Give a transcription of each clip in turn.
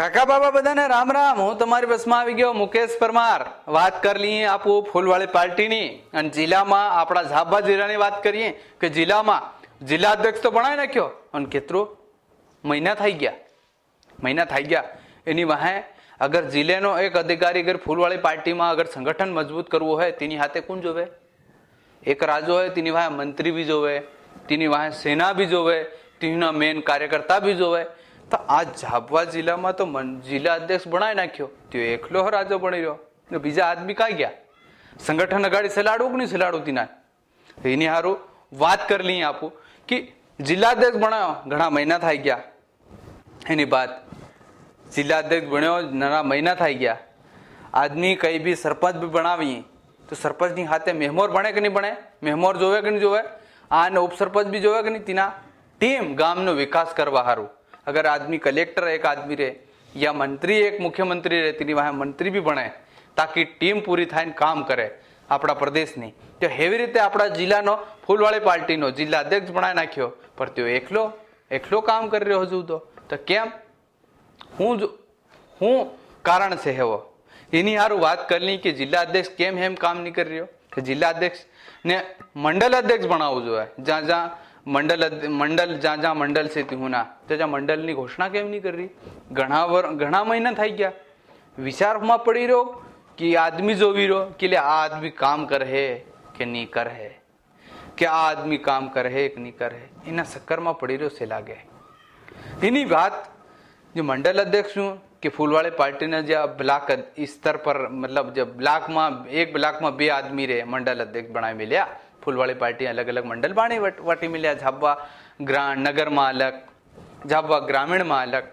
કાકા બાબા બધાને રામ રામ હું તમારી બસમાં આવી ગયો મુકેશ પરમાર વાત કરી આપું ફૂલવાળી પાર્ટીની અને જિલ્લામાં આપણા ઝાબા જિલ્લાની વાત કરીએ કે જિલ્લામાં જિલ્લા અધ્યક્ષ તો ભણાવી નાખ્યો અને કેટલો મહિના થઈ ગયા મહિના થઈ ગયા એની વાહે અગર જિલ્લાનો એક અધિકારી અગર ફૂલવાળી પાર્ટીમાં અગર સંગઠન મજબૂત કરવું હોય તેની હાથે કોણ જોવે એક રાજો હોય તેની વાહે મંત્રી બી જોવે તેની વાહે સેના બી જોવે તેના મેન કાર્યકર્તા બી જોવે તો આ ઝાબવા જિલ્લામાં તો જિલ્લા અધ્યક્ષ બનાવી નાખ્યો તે એકલો રાજો બની રહ્યો બીજા આદમી કાંઈ ગયા સંગઠન અગાડી સલાડ ઓગણી સલાડ ઉતી ના એની હારું વાત કરી લઈએ આપું કે જિલ્લા અધ્યક્ષ બનાવ્યો ઘણા મહિના થઈ ગયા એની વાત જિલ્લા અધ્યક્ષ બન્યો ઘણા મહિના થઈ ગયા આજની કઈ બી સરપંચ બી બનાવીએ તો સરપંચની હાથે મહેમોર ભણે કે નહીં ભણે મહેમોર જોવે કે નહીં જોવે આ ઉપસરપંચ બી જોવે કે નહીં તેના ટીમ ગામનો વિકાસ કરવા સારું अगर आदमी कलेक्टर एक आदमी रहे या मंत्री एक मुख्यमंत्री रहे તેની વાહે મંત્રી બી ભણે તાકી ટીમ પૂરી થાય ને કામ કરે આપણા પ્રદેશની તો એવી રીતે આપણા જિલ્લાનો ફૂલવાળી પાર્ટીનો જિલ્લા અધ્યક્ષ બનાવી નાખ્યો પણ તેઓ એકલો એકલો કામ કરી રહ્યો હજુ તો કેમ હું જ હું કારણ છે એવો એની સારું વાત કરી કે જિલ્લા અધ્યક્ષ કેમ એમ કામ નહીં કરી રહ્યો કે જિલ્લા અધ્યક્ષ ને મંડળ અધ્યક્ષ બનાવવું જોઈએ જ્યાં જ્યાં मंडल મંડળ જ્યાં જ્યાં મંડળ છે ત્યુંના તો જ્યાં મંડળની ઘોષણા કેમ નહીં કરી ઘણા વર ઘણા મહિના થઈ ગયા વિચારમાં પડી રહ્યો કે આદમી જોવી રહ્યો કે લે આ આદમી કામ કરે કે નહીં કરે કે આ આદમી કામ કરે કે નહીં કરે એના ચક્કરમાં પડી રહ્યો છે લાગે એની વાત જે મંડળ અધ્યક્ષ છું કે ફૂલવાળી પાર્ટીના જે બ્લાક સ્તર પર મતલબ જે બ્લાકમાં એક બ્લાકમાં બે આદમી રહે મંડળ અધ્યક્ષ બનાવી મળ્યા ફૂલવાળી પાર્ટી અલગ અલગ મંડળ બાણી વાટી મળ્યા ઝાબવા નગરમાં અલગ ઝાબવા ગ્રામીણમાં અલગ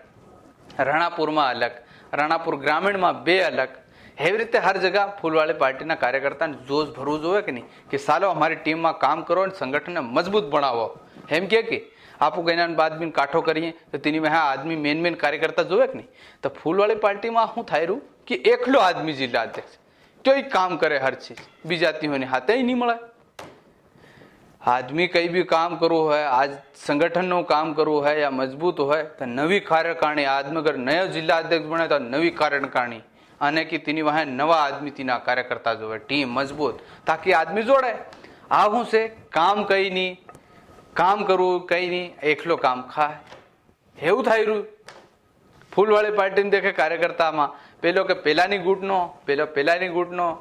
રાણાપુરમાં અલગ રાણાપુર ગ્રામીણમાં બે અલગ એવી રીતે હર જગ્યા ફૂલવાળી પાર્ટીના કાર્યકર્તાને જોશ ભરવું જોઈએ કે નહીં કે સાલો અમારી ટીમમાં કામ કરો અને સંગઠનને મજબૂત બનાવો એમ કે કે આપો ગયના બાદ બીન કાઠો કરીએ તો તેની મેં આદમી મેન મેન કાર્યકર્તા જોવે કે નહીં તો ફૂલવાળી પાર્ટીમાં શું થાય રહ્યું કે એકલો આદમી જિલ્લા અધ્યક્ષ તો એ કામ કરે હર ચીજ બીજાતીઓને હાથે નહીં મળે આદમી કઈ ભી કામ કરુ હોય આજ સંગઠન નો કામ કરુ હોય આ મજબૂત હોય તો નવી કારકિર્ની આદમી કર નય જિલ્લા અધ્યક્ષ બને તો નવી કારકિર્ની અને કે તિની વાહે નવા આદમી ટીના કાર્યકર્તા જોવે ટીમ મજબૂત તાકી આદમી જોડે આ હું સે કામ કઈ ની કામ કરુ કઈ ની એકલો કામ ખા હેવ થાયરુ ફૂલવાલે પાર્ટી ને દેખે કાર્યકર્તા માં પેલો કે પેલા ની ગુટ નો પેલા પેલા ની ગુટ નો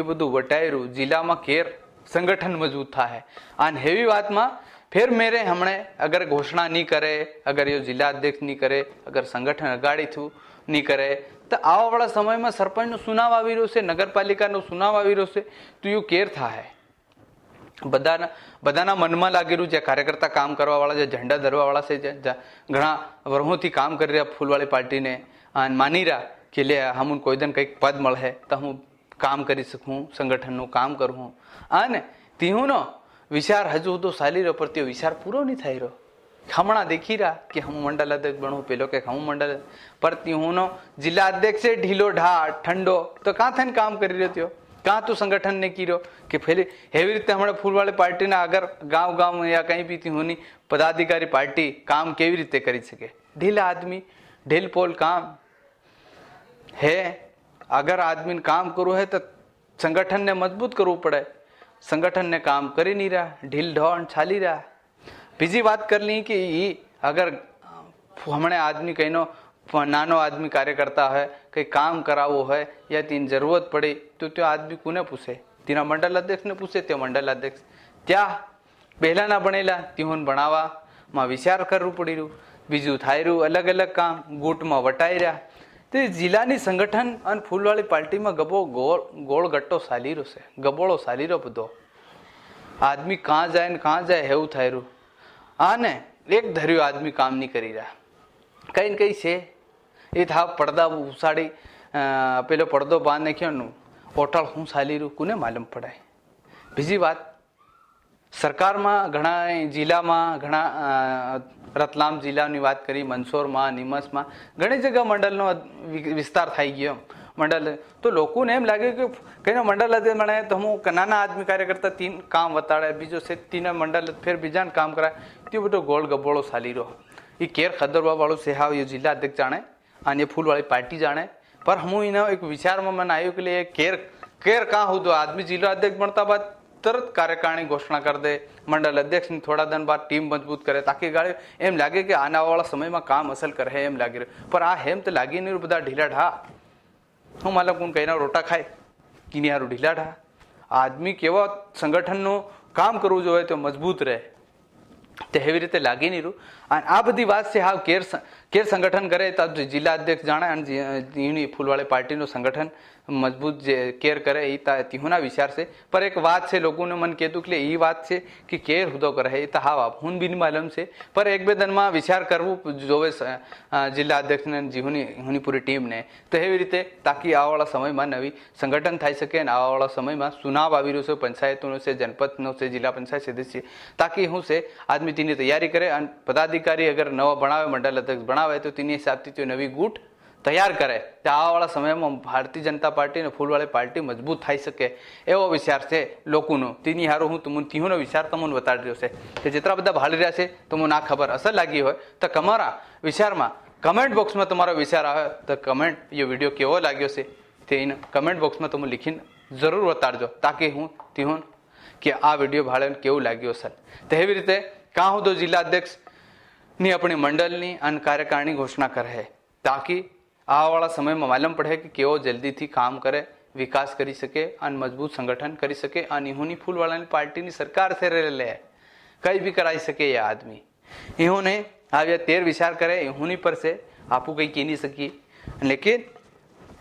ઈ બધું વટાયરુ જિલ્લા માં કેર સંગઠન મજબૂત થાય આન હેવી વાતમાં ફેર મેરે હમણે અગર ઘોષણા નહીં કરે અગર યો જિલ્લા અધ્યક્ષ નહીં કરે અગર સંગઠન અગાડી થયું નહીં કરે તો આવાવાળા સમયમાં સરપંચનો સુનાવ આવી રહ્યો છે નગરપાલિકાનો સુનાવ આવી રહ્યો છે તો યુ કેર થાય બધાના બધાના મનમાં લાગેલું જે કાર્યકર્તા કામ કરવાવાળા છે ઝંડા ધરવાવાળા છે જે ઘણા વર્ષોથી કામ કરી રહ્યા ફૂલવાળી પાર્ટીને માની રહ્યા કે લે હમુન કોઈ દિન કંઈક પદ મળે તો હું કામ કરી શકું સંગઠનનું કામ કરું અને તીહુંનો વિચાર હજુ તો સાલી રહ્યો પણ તે વિચાર પૂરો નહીં થઈ રહ્યો હમણાં દેખી રહ્યા કે હું મંડળ અધ્યક્ષ બનવું પેલો કે હું મંડળ પર તીહુંનો જિલ્લા અધ્યક્ષે ઢીલો ઢા ઠંડો તો કાં થઈને કામ કરી રહ્યો ત્યો કાં તું સંગઠનને કર્યો કે ફેરી એવી રીતે હમણાં ફૂલવાળી પાર્ટીના આગળ ગામ ગામ યા કંઈ બી તીહુંની પદાધિકારી પાર્ટી કામ કેવી રીતે કરી શકે ઢીલા આદમી ઢીલપોલ કામ હે અગર આદમીને કામ કરવું હોય તો સંગઠનને મજબૂત કરવું પડે સંગઠનને કામ કરી નહીં રહ્યા ઢીલ ઢોણ છાલી રહ્યા બીજી વાત કરલી કે એ અગર હમણે આદમી કહીનો નાનો આદમી કાર્યકર્તા હોય કંઈ કામ કરાવવું હોય યા તેની જરૂરત પડે તો તે આદમી કોને પૂછે તેના મંડળ અધ્યક્ષને પૂછે તે મંડળ અધ્યક્ષ ત્યાં પહેલાંના ભણેલા તેઓને ભણાવવામાં વિચાર કરવું પડી રહ્યું બીજું થાય રહ્યું અલગ અલગ કામ ગુટમાં વટાઈ રહ્યા તે જિલ્લાની સંગઠન અને ફૂલવાળી પાર્ટીમાં ગબો ગોળ ગોળગટ્ટો સાલી રહ્યો છે ગબોળો સાલી રહ્યો બધો આદમી કાં જાય ને કાં જાય એવું થાયરું આને એક ધર્યો આદમી કામ નહીં કરી રહ્યા કઈ ને કઈ છે એ થા પડદા ઉસાડી પેલો પડદો બાંધ નાખ્યો ઓટળ હું સાલી રહ્યું કોને માલુમ પડાય બીજી વાત સરકારમાં ઘણા જિલ્લામાં ઘણા રતલામ જિલ્લાની વાત કરી મંદસોરમાં નિમસમાં ઘણી જગ્યા મંડળનો વિસ્તાર થઈ ગયો મંડળ તો લોકોને એમ લાગે કે કઈનો મંડળ હતી મને તો હું નાના આદમી કાર્યકર્તા તીન કામ વતાડે બીજો છે તીને મંડળ ફેર બીજાને કામ કરાય તે બધો ગોળ ગબોળો ચાલી રહ્યો એ કેર ખદરવાવાળો સેહાવ એ જિલ્લા અધ્યક્ષ જાણે અને ફૂલવાળી પાર્ટી જાણે પર હું એના એક વિચારમાં મને આવ્યું કે કેર કેર કાં હું તો આદમી જિલ્લા અધ્યક્ષ બનતા બાદ તરત કાર્યકાની ઘોષણા કર દે મંડળ અધ્યક્ષ ને થોડા દન બાદ ટીમ મજબૂત કરે તાકે એમ લાગે કે આનાવાળા સમયમાં કામ અસર કરે એમ લાગે પર આ હેમ તે લાગી ની બડા ઢીલાઢા હું માલક કોન કેના રોટલા ખાય કિનીયા રૂ ઢીલાઢા આદમી કેવો સંગઠન નો કામ કરું જોય તો મજબૂત રહે તે હેવી રીતે લાગી ની રૂ આ બધી વાત સે હાવ કેર કેર સંગઠન કરે તા જિલ્લા અધ્યક્ષ જાણે યુની ફૂલવાલે પાર્ટી નો સંગઠન મજબૂત જે કેર કરે એ તા તિહુના વિચાર છે પર એક વાત છે લોકોને મને કહેતું કે એ વાત છે કે કેર હુદો કરે એ તો હા બાપ હું બિન માલમ છે પર એક બે દનમાં વિચાર કરવું જોવે જિલ્લા અધ્યક્ષને જીહુની હુની પૂરી ટીમને તો એવી રીતે તાકી આવાવાળા સમયમાં નવી સંગઠન થઈ શકે અને આવાવાળા સમયમાં ચુનાવ આવી રહ્યો છે પંચાયતોનો છે જનપદનો છે જિલ્લા પંચાયત સદસ્ય તાકી હું છે આદમી તેની તૈયારી કરે અને પદાધિકારી અગર નવા ભણાવે મંડળ અધ્યક્ષ ભણાવે તો તેની હિસાબથી તે નવી ગૂટ તૈયાર કરે તે આવાવાળા સમયમાં ભારતીય જનતા પાર્ટી અને ફૂલવાળી પાર્ટી મજબૂત થઈ શકે એવો વિચાર છે લોકોનો તેની હારો હું તમને તીહોનો વિચાર તમને બતાડી રહ્યો છે કે જેટલા બધા ભાળી રહ્યા છે તમને ના ખબર અસર લાગી હોય તો તમારા વિચારમાં કમેન્ટ બોક્સમાં તમારો વિચાર આવે તો કમેન્ટ એ વિડીયો કેવો લાગ્યો છે તેને કમેન્ટ બોક્સમાં તમે લખીને જરૂર બતાડજો તાકી હું તીહોન કે આ વિડીયો ભાળે કેવું લાગ્યો સર તો એવી રીતે કાં હું તો જિલ્લા અધ્યક્ષની આપણી મંડળની અને કાર્યકારીની ઘોષણા કરે તાકી आवाला समय में मालूम पड़े कि केव जल्दी थी काम करे विकास कर सके अन मजबूत संगठन कर सके अन यू फूल वाला पार्टी की सरकार से रे ले कई भी कराई सके ये आदमी इन्होंने आज तेर विचार करे यू पर से आपू कहीं की नहीं सकी लेकिन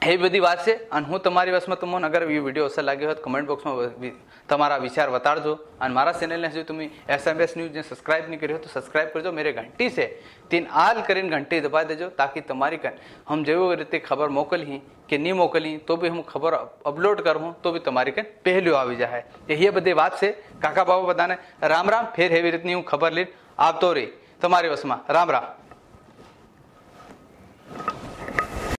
ये बड़ी बात से हूँ तरी वस में तुम अगर ये विडियो असर लगे हो तो कमेंट बॉक्स में तरह विचार बताजो और चेनल ने हजू तुम्हें S M S news subscribe नहीं करो तो सब्सक्राइब करजो मेरे घंटी से तीन आल कर घंटी दबा दजो ताकि तमारी हम जो रीते खबर मोकली कि नहीं मोकली तो भी हम खबर अपलोड करूँ तो भी तारी कहीं आ जाए ये बड़ी बात है काका बाबा बताने राम राम फिर हे रीतनी हूँ खबर ली आप तो रही तारी वस में राम राम